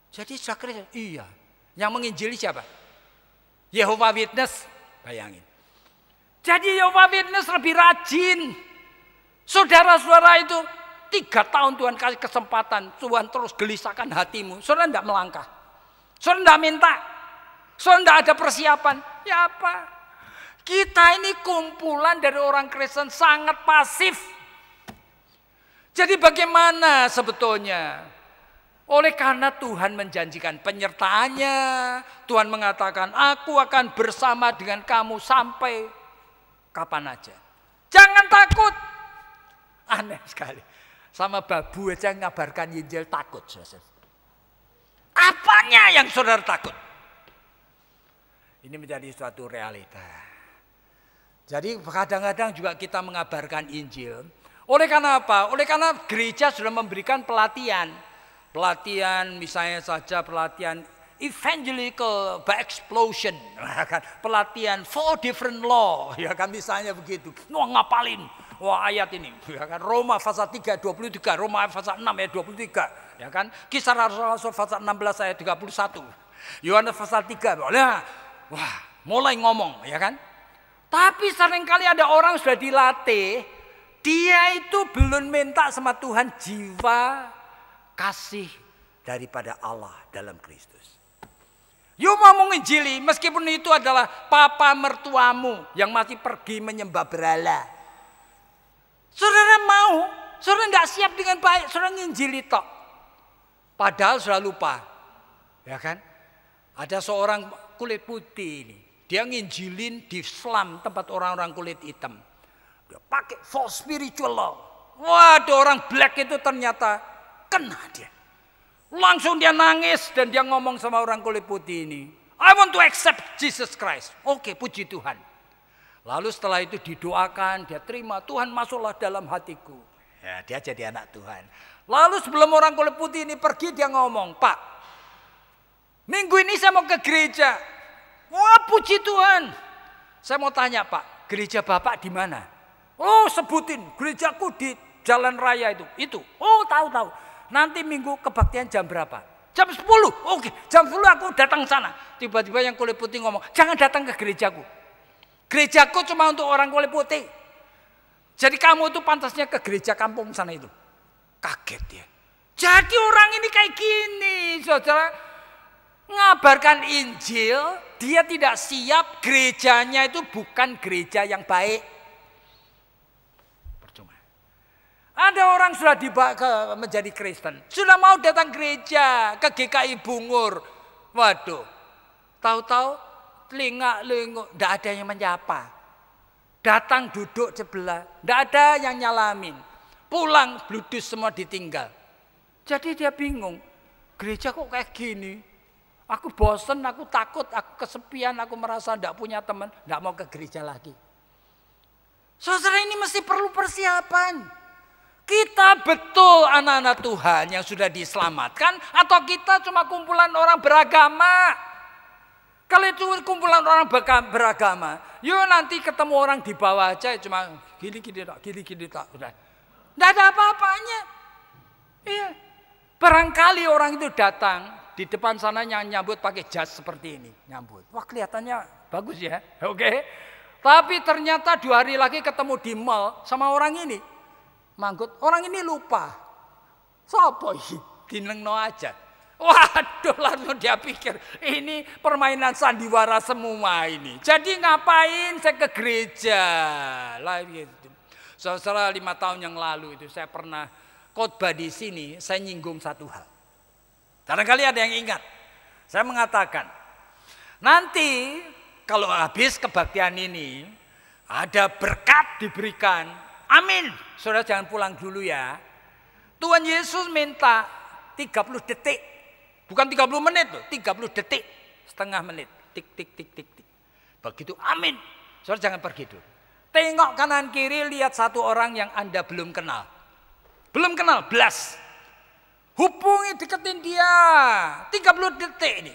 Jadi gereja iya. Yang menginjili siapa? Yehova Witness. Bayangin. Jadi Yehova Witness lebih rajin. Saudara-saudara itu tiga tahun Tuhan kasih kesempatan. Tuhan terus gelisahkan hatimu. Saudara tidak melangkah. Saudara tidak minta. Saudara tidak ada persiapan. Ya apa? Kita ini kumpulan dari orang Kristen sangat pasif. Jadi bagaimana sebetulnya? Oleh karena Tuhan menjanjikan penyertaannya, Tuhan mengatakan, aku akan bersama dengan kamu sampai kapan aja. Jangan takut. Aneh sekali. Sama babu aja ngabarkan Injil takut. Apanya yang saudara takut? Ini menjadi suatu realita. Jadi kadang-kadang juga kita mengabarkan Injil. Oleh karena apa? Oleh karena gereja sudah memberikan pelatihan. Pelatihan misalnya saja pelatihan evangelical by explosion. Kan? Pelatihan four different law. Ya kan misalnya begitu. Wah ngapalin. Wah ayat ini. Ya kan? Roma pasal 3 23. Roma pasal 6 ayat 23. Ya kan? Kisah Rasul Rasul pasal 16 ayat 31. Yohanes pasal 3. boleh, wah mulai ngomong ya kan tapi seringkali ada orang sudah dilatih, dia itu belum minta sama Tuhan jiwa kasih daripada Allah dalam Kristus. You mau menginjili meskipun itu adalah papa mertuamu yang masih pergi menyembah berhala. Saudara mau, saudara tidak siap dengan baik, saudara nginjili tok. Padahal sudah lupa. Ya kan? Ada seorang kulit putih ini. Dia nginjilin di slum tempat orang-orang kulit hitam. Dia pakai false spiritual law. Wah, ada orang black itu ternyata kena dia. Langsung dia nangis dan dia ngomong sama orang kulit putih ini. I want to accept Jesus Christ. Oke, okay, puji Tuhan. Lalu setelah itu didoakan, dia terima. Tuhan masuklah dalam hatiku. Ya, dia jadi anak Tuhan. Lalu sebelum orang kulit putih ini pergi, dia ngomong, Pak, minggu ini saya mau ke gereja. Wah puji Tuhan. Saya mau tanya Pak, gereja Bapak di mana? Oh sebutin, gerejaku di jalan raya itu. Itu, oh tahu tahu. Nanti minggu kebaktian jam berapa? Jam 10, oke. Jam 10 aku datang sana. Tiba-tiba yang kulit putih ngomong, jangan datang ke gerejaku. Gerejaku cuma untuk orang kulit putih. Jadi kamu itu pantasnya ke gereja kampung sana itu. Kaget ya. Jadi orang ini kayak gini, saudara. Ngabarkan Injil, dia tidak siap gerejanya itu bukan gereja yang baik. Percuma. Ada orang sudah dibawa menjadi Kristen, sudah mau datang gereja ke GKI Bungur. Waduh, tahu-tahu telinga lengok, tidak ada yang menyapa. Datang duduk sebelah, tidak ada yang nyalamin. Pulang bludus semua ditinggal. Jadi dia bingung, gereja kok kayak gini, Aku bosen, aku takut, aku kesepian, aku merasa tidak punya teman, tidak mau ke gereja lagi. Saudara ini mesti perlu persiapan. Kita betul anak-anak Tuhan yang sudah diselamatkan atau kita cuma kumpulan orang beragama. Kalau itu kumpulan orang beragama, yuk nanti ketemu orang di bawah aja cuma gini-gini tak, gini-gini tak. Tidak ada apa-apanya. Iya. Barangkali orang itu datang di depan sana yang nyambut pakai jas seperti ini, nyambut. Wah kelihatannya bagus ya, oke. Okay. Tapi ternyata dua hari lagi ketemu di mall sama orang ini. Manggut, orang ini lupa. Sopo dinengno aja. Waduh lalu dia pikir ini permainan sandiwara semua ini. Jadi ngapain saya ke gereja? Lah gitu. setelah lima tahun yang lalu itu saya pernah khotbah di sini, saya nyinggung satu hal. Karena kali ada yang ingat. Saya mengatakan, nanti kalau habis kebaktian ini, ada berkat diberikan. Amin. Saudara jangan pulang dulu ya. Tuhan Yesus minta 30 detik. Bukan 30 menit loh, 30 detik. Setengah menit. Tik, tik, tik, tik, tik. Begitu amin. Saudara jangan pergi dulu. Tengok kanan kiri, lihat satu orang yang Anda belum kenal. Belum kenal, belas. Hubungi deketin dia. 30 detik ini.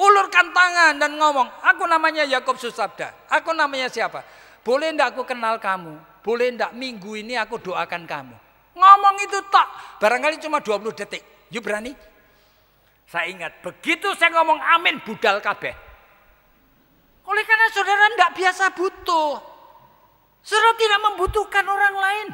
Ulurkan tangan dan ngomong, aku namanya Yakob Susabda. Aku namanya siapa? Boleh ndak aku kenal kamu? Boleh ndak minggu ini aku doakan kamu? Ngomong itu tak. Barangkali cuma 20 detik. You berani? Saya ingat, begitu saya ngomong amin budal kabeh. Oleh karena saudara ndak biasa butuh. Saudara tidak membutuhkan orang lain.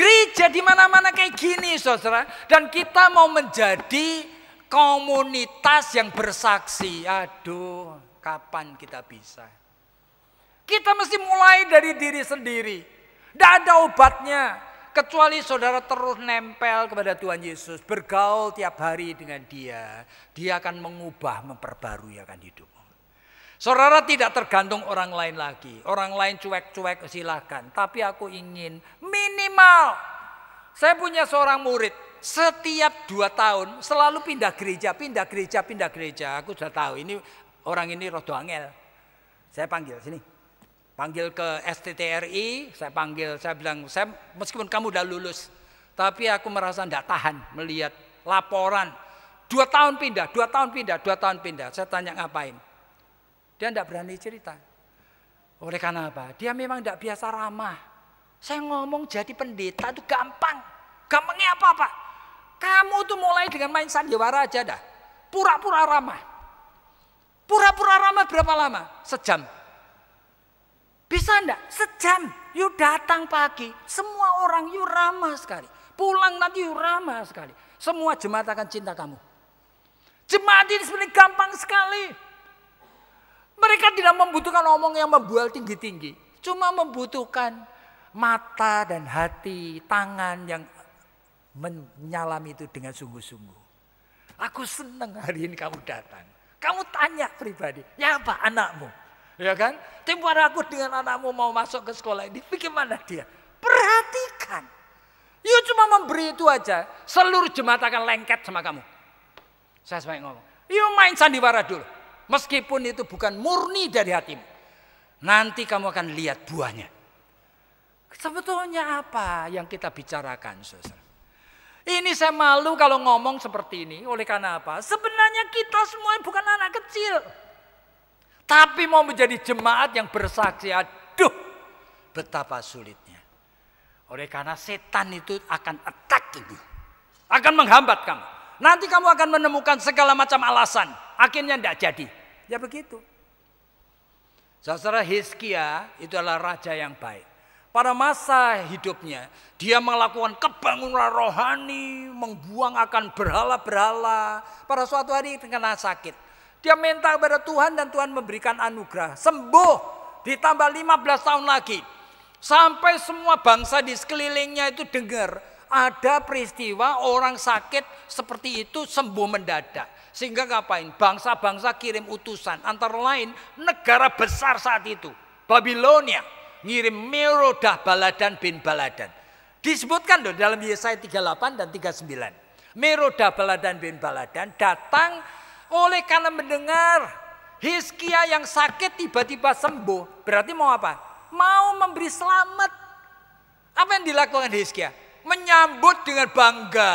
Gereja di mana-mana kayak gini saudara. Dan kita mau menjadi komunitas yang bersaksi. Aduh, kapan kita bisa? Kita mesti mulai dari diri sendiri. Tidak ada obatnya. Kecuali saudara terus nempel kepada Tuhan Yesus. Bergaul tiap hari dengan dia. Dia akan mengubah, memperbarui akan hidup. Saudara tidak tergantung orang lain lagi. Orang lain cuek-cuek silahkan. Tapi aku ingin minimal. Saya punya seorang murid. Setiap dua tahun selalu pindah gereja, pindah gereja, pindah gereja. Aku sudah tahu ini orang ini rodo angel. Saya panggil sini. Panggil ke STTRI, saya panggil, saya bilang, saya meskipun kamu udah lulus, tapi aku merasa tidak tahan melihat laporan. Dua tahun pindah, dua tahun pindah, dua tahun pindah. Saya tanya ngapain? Dia tidak berani cerita. Oleh karena apa? Dia memang tidak biasa ramah. Saya ngomong jadi pendeta itu gampang. Gampangnya apa Pak? Kamu tuh mulai dengan main sandiwara aja dah. Pura-pura ramah. Pura-pura ramah berapa lama? Sejam. Bisa enggak? Sejam. You datang pagi, semua orang you ramah sekali. Pulang nanti you ramah sekali. Semua jemaat akan cinta kamu. Jemaat ini sebenarnya gampang sekali. Mereka tidak membutuhkan omong yang membual tinggi-tinggi. Cuma membutuhkan mata dan hati, tangan yang menyalami itu dengan sungguh-sungguh. Aku senang hari ini kamu datang. Kamu tanya pribadi, ya apa anakmu? Ya kan? Tempoh aku dengan anakmu mau masuk ke sekolah ini, bagaimana dia? Perhatikan. You ya cuma memberi itu aja, seluruh jemaat akan lengket sama kamu. Saya sebaik ngomong, you ya main sandiwara dulu. Meskipun itu bukan murni dari hatimu. Nanti kamu akan lihat buahnya. Sebetulnya apa yang kita bicarakan saudara? Ini saya malu kalau ngomong seperti ini. Oleh karena apa? Sebenarnya kita semua bukan anak kecil. Tapi mau menjadi jemaat yang bersaksi. Aduh, betapa sulitnya. Oleh karena setan itu akan attack ibu. Akan menghambat kamu. Nanti kamu akan menemukan segala macam alasan. Akhirnya tidak jadi. Ya begitu. Saudara Hizkia itu adalah raja yang baik. Pada masa hidupnya, dia melakukan kebangunan rohani, membuang akan berhala-berhala. Pada suatu hari terkena sakit. Dia minta kepada Tuhan dan Tuhan memberikan anugerah. Sembuh. Ditambah 15 tahun lagi. Sampai semua bangsa di sekelilingnya itu dengar ada peristiwa orang sakit seperti itu sembuh mendadak. Sehingga ngapain? Bangsa-bangsa kirim utusan. Antara lain negara besar saat itu. Babilonia. Ngirim Merodah Baladan bin Baladan. Disebutkan loh dalam Yesaya 38 dan 39. Merodah Baladan bin Baladan datang oleh karena mendengar Hizkia yang sakit tiba-tiba sembuh. Berarti mau apa? Mau memberi selamat. Apa yang dilakukan Hizkia? Menyambut dengan bangga.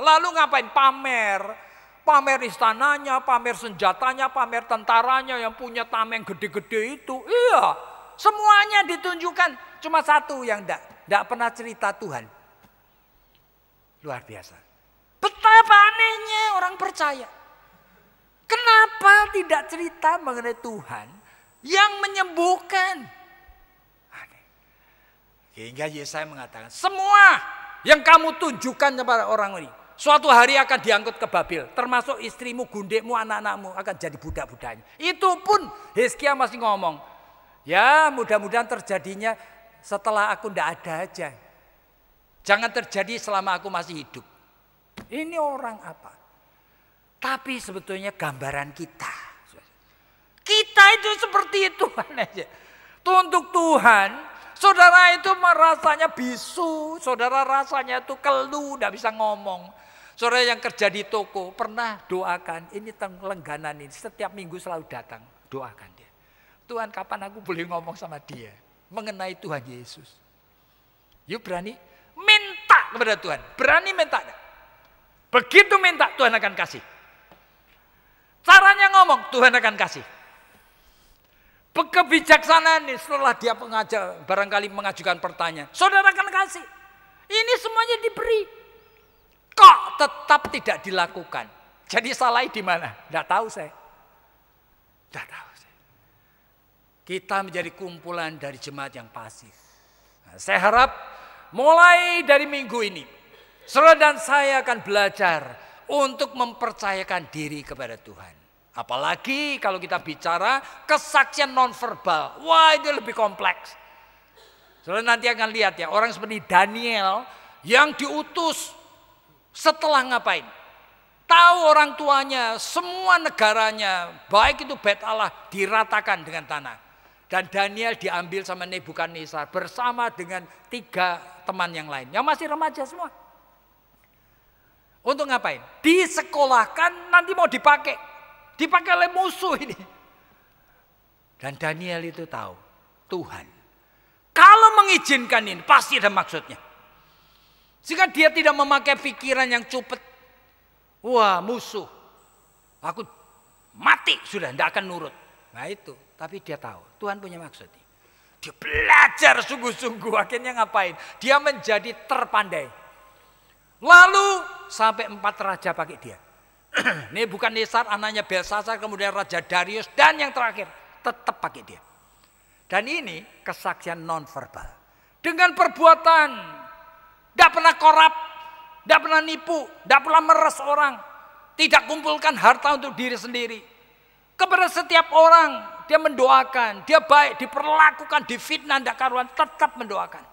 Lalu ngapain? Pamer pamer istananya, pamer senjatanya, pamer tentaranya yang punya tameng gede-gede itu. Iya, semuanya ditunjukkan. Cuma satu yang tidak pernah cerita Tuhan. Luar biasa. Betapa anehnya orang percaya. Kenapa tidak cerita mengenai Tuhan yang menyembuhkan? Hingga Yesaya mengatakan, semua yang kamu tunjukkan kepada orang ini, Suatu hari akan diangkut ke Babil, termasuk istrimu, gundekmu, anak-anakmu akan jadi budak-budaknya. Itu pun Hizkia masih ngomong, ya mudah-mudahan terjadinya setelah aku ndak ada aja. Jangan terjadi selama aku masih hidup. Ini orang apa? Tapi sebetulnya gambaran kita. Kita itu seperti itu aja. Untuk Tuhan, saudara itu merasanya bisu, saudara rasanya itu keluh, tidak bisa ngomong. Saudara yang kerja di toko, pernah doakan, ini lengganan ini, setiap minggu selalu datang, doakan dia. Tuhan kapan aku boleh ngomong sama dia mengenai Tuhan Yesus. Yuk berani minta kepada Tuhan, berani minta. Begitu minta Tuhan akan kasih. Caranya ngomong Tuhan akan kasih. Kebijaksanaan ini setelah dia mengajar barangkali mengajukan pertanyaan. Saudara akan kasih. Ini semuanya diberi tetap tidak dilakukan. Jadi salah di mana? Tidak tahu saya. Tidak tahu saya. Kita menjadi kumpulan dari jemaat yang pasif. Nah, saya harap mulai dari minggu ini, saudara dan saya akan belajar untuk mempercayakan diri kepada Tuhan. Apalagi kalau kita bicara kesaksian nonverbal. Wah itu lebih kompleks. Saudara nanti akan lihat ya, orang seperti Daniel yang diutus setelah ngapain? Tahu orang tuanya, semua negaranya, baik itu bait Allah diratakan dengan tanah. Dan Daniel diambil sama Nebukadnezar bersama dengan tiga teman yang lain, yang masih remaja semua. Untuk ngapain? Disekolahkan nanti mau dipakai. Dipakai oleh musuh ini. Dan Daniel itu tahu Tuhan. Kalau mengizinkan ini pasti ada maksudnya. Jika dia tidak memakai pikiran yang cupet. Wah musuh. Aku mati sudah tidak akan nurut. Nah itu. Tapi dia tahu. Tuhan punya maksud. Dia belajar sungguh-sungguh. Akhirnya ngapain? Dia menjadi terpandai. Lalu sampai empat raja pakai dia. Ini bukan Nisar anaknya Belsasar kemudian Raja Darius dan yang terakhir tetap pakai dia. Dan ini kesaksian nonverbal. Dengan perbuatan tidak pernah korup, tidak pernah nipu, tidak pernah meres orang. Tidak kumpulkan harta untuk diri sendiri. Kepada setiap orang, dia mendoakan, dia baik, diperlakukan, difitnah, tidak karuan, tetap mendoakan.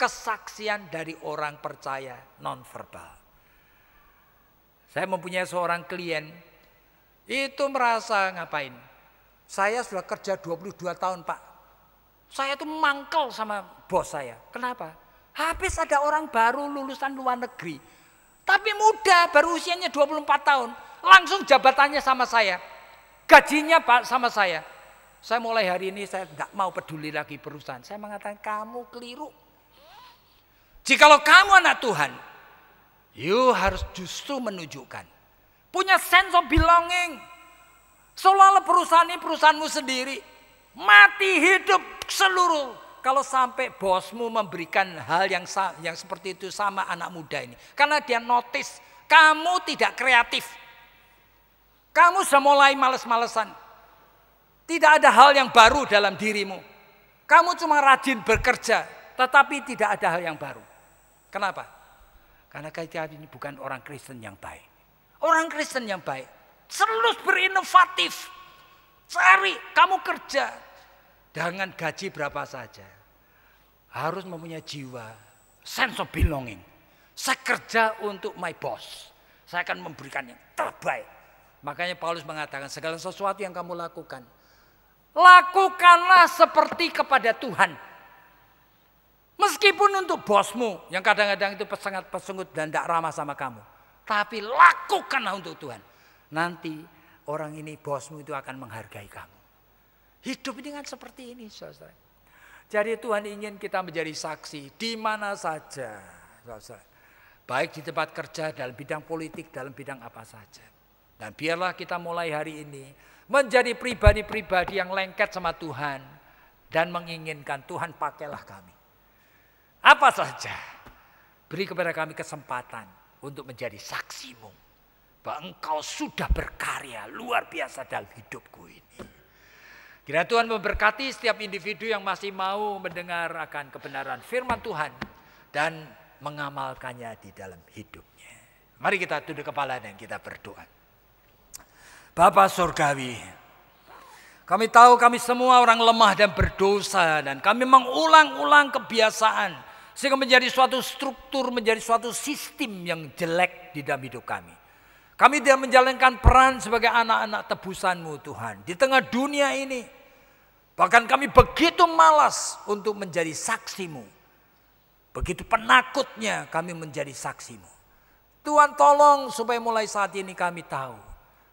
Kesaksian dari orang percaya, nonverbal. Saya mempunyai seorang klien, itu merasa ngapain? Saya sudah kerja 22 tahun Pak. Saya tuh mangkel sama bos saya. Kenapa? Habis ada orang baru lulusan luar negeri. Tapi muda, baru usianya 24 tahun. Langsung jabatannya sama saya. Gajinya Pak sama saya. Saya mulai hari ini saya tidak mau peduli lagi perusahaan. Saya mengatakan kamu keliru. Jikalau kamu anak Tuhan, you harus justru menunjukkan punya sense of belonging. Seolah-olah perusahaan ini perusahaanmu sendiri. Mati hidup seluruh kalau sampai bosmu memberikan hal yang yang seperti itu sama anak muda ini, karena dia notice kamu tidak kreatif. Kamu sudah mulai males-malesan. Tidak ada hal yang baru dalam dirimu. Kamu cuma rajin bekerja, tetapi tidak ada hal yang baru. Kenapa? Karena kita ini bukan orang Kristen yang baik. Orang Kristen yang baik terus berinovatif. Cari, kamu kerja. Dengan gaji berapa saja harus mempunyai jiwa sense of belonging. Saya kerja untuk my boss. Saya akan memberikan yang terbaik. Makanya Paulus mengatakan segala sesuatu yang kamu lakukan. Lakukanlah seperti kepada Tuhan. Meskipun untuk bosmu yang kadang-kadang itu sangat pesungut dan tidak ramah sama kamu. Tapi lakukanlah untuk Tuhan. Nanti orang ini bosmu itu akan menghargai kamu. Hidup dengan seperti ini saudara. Jadi Tuhan ingin kita menjadi saksi di mana saja. Baik di tempat kerja, dalam bidang politik, dalam bidang apa saja. Dan biarlah kita mulai hari ini menjadi pribadi-pribadi yang lengket sama Tuhan. Dan menginginkan Tuhan pakailah kami. Apa saja. Beri kepada kami kesempatan untuk menjadi saksimu. Bahwa engkau sudah berkarya luar biasa dalam hidupku ini. Kiranya Tuhan memberkati setiap individu yang masih mau mendengar akan kebenaran firman Tuhan dan mengamalkannya di dalam hidupnya. Mari kita tunduk kepala dan kita berdoa. Bapa Surgawi, kami tahu kami semua orang lemah dan berdosa dan kami mengulang-ulang kebiasaan sehingga menjadi suatu struktur, menjadi suatu sistem yang jelek di dalam hidup kami. Kami tidak menjalankan peran sebagai anak-anak tebusanmu Tuhan. Di tengah dunia ini, Bahkan kami begitu malas untuk menjadi saksimu. Begitu penakutnya kami menjadi saksimu. Tuhan tolong supaya mulai saat ini kami tahu.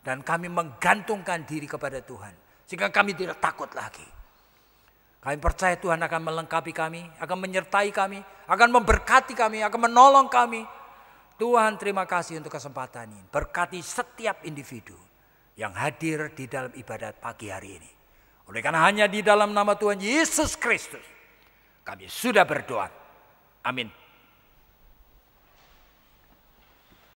Dan kami menggantungkan diri kepada Tuhan. Sehingga kami tidak takut lagi. Kami percaya Tuhan akan melengkapi kami, akan menyertai kami, akan memberkati kami, akan menolong kami. Tuhan terima kasih untuk kesempatan ini. Berkati setiap individu yang hadir di dalam ibadat pagi hari ini. Oleh karena hanya di dalam nama Tuhan Yesus Kristus kami sudah berdoa. Amin.